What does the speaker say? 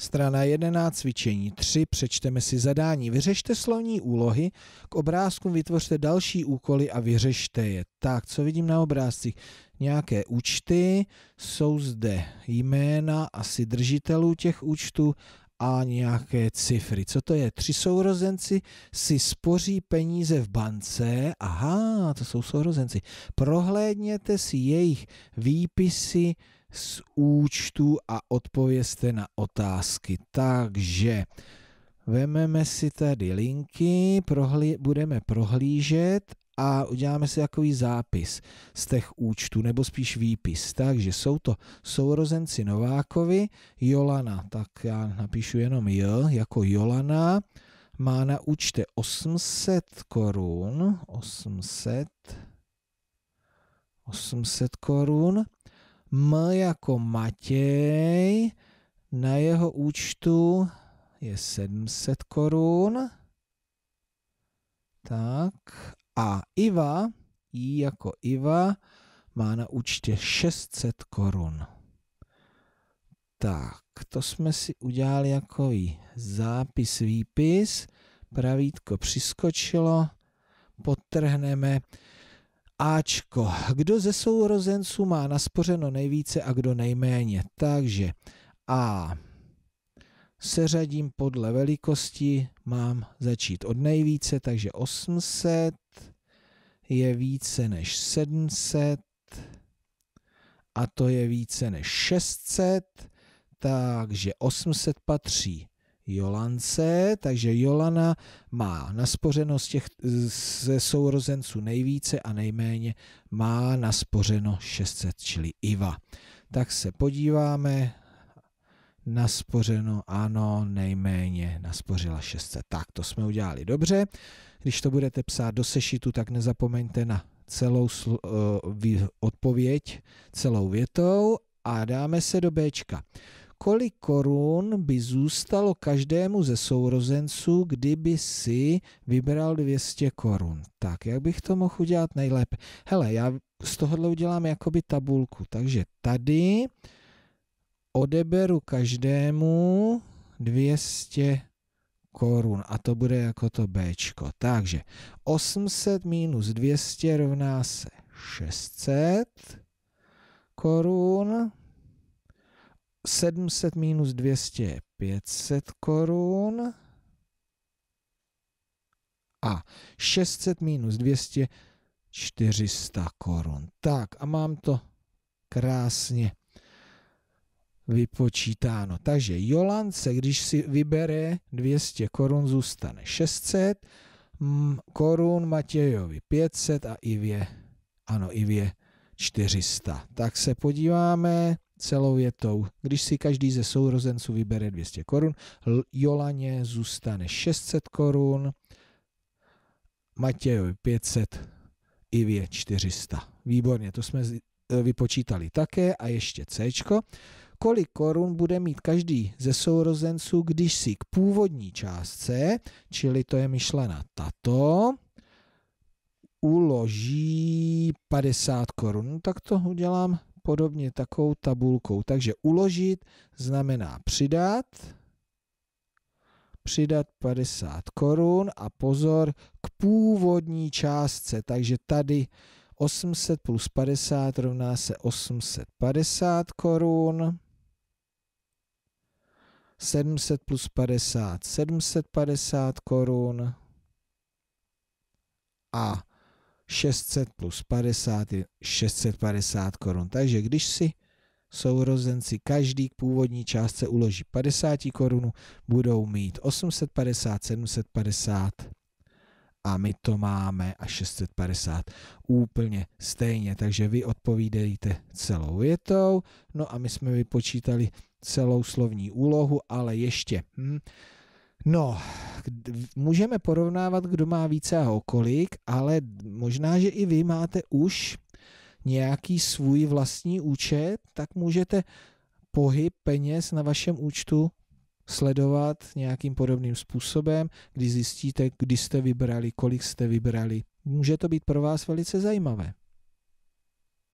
Strana 11, cvičení 3, přečteme si zadání. Vyřešte slovní úlohy, k obrázkům vytvořte další úkoly a vyřešte je. Tak, co vidím na obrázcích? Nějaké účty, jsou zde jména asi držitelů těch účtů a nějaké cifry. Co to je? Tři sourozenci si spoří peníze v bance. Aha, to jsou sourozenci. Prohlédněte si jejich výpisy, z účtu a odpovězte na otázky. Takže vememe si tady linky, prohlí, budeme prohlížet a uděláme si takový zápis z těch účtů, nebo spíš výpis. Takže jsou to sourozenci Novákovi, Jolana, tak já napíšu jenom J, jako Jolana, má na účte 800 korun, 800, 800 korun M jako Matěj, na jeho účtu je 700 korun. Tak a Iva, I jako Iva, má na účtě 600 korun. Tak, to jsme si udělali jako zápis, výpis. Pravítko přiskočilo, potrhneme. Ačko. Kdo ze sourozenců má naspořeno nejvíce a kdo nejméně? Takže A. Seřadím podle velikosti, mám začít od nejvíce, takže 800 je více než 700 a to je více než 600, takže 800 patří Jolance, takže Jolana má naspořeno z těch ze sourozenců nejvíce a nejméně má naspořeno 600, čili Iva. Tak se podíváme, naspořeno, ano, nejméně naspořila 600. Tak, to jsme udělali dobře. Když to budete psát do sešitu, tak nezapomeňte na celou eh, odpověď celou větou a dáme se do Bčka kolik korun by zůstalo každému ze sourozenců, kdyby si vybral 200 korun. Tak, jak bych to mohl udělat nejlépe? Hele, já z tohohle udělám jakoby tabulku. Takže tady odeberu každému 200 korun a to bude jako to B. Takže 800 minus 200 rovná se 600 korun 700 minus 200 je 500 korun a 600 minus 200 400 korun. Tak a mám to krásně vypočítáno. Takže Jolance, když si vybere 200 korun, zůstane 600 mm, korun, Matějovi 500 a Ivě, ano, Ivě 400. Tak se podíváme, celou je tou, Když si každý ze sourozenců vybere 200 korun, Jolaně zůstane 600 korun, Matějovi 500, Ivě 400. Výborně, to jsme e, vypočítali také a ještě C. Kolik korun bude mít každý ze sourozenců, když si k původní částce, čili to je myšlena tato, uloží 50 korun. Tak to udělám podobně takovou tabulkou. Takže uložit znamená přidat, přidat 50 korun a pozor k původní částce, takže tady 800 plus 50 rovná se 850 korun. 700 plus 50, 750 korun. A 600 plus 50 je 650 korun. Takže když si sourozenci každý k původní částce uloží 50 korunu, budou mít 850, 750 a my to máme a 650 úplně stejně. Takže vy odpovídejte celou větou, no a my jsme vypočítali celou slovní úlohu, ale ještě... Hm, No, můžeme porovnávat, kdo má více a okolik, ale možná, že i vy máte už nějaký svůj vlastní účet, tak můžete pohyb peněz na vašem účtu sledovat nějakým podobným způsobem, kdy zjistíte, kdy jste vybrali, kolik jste vybrali. Může to být pro vás velice zajímavé.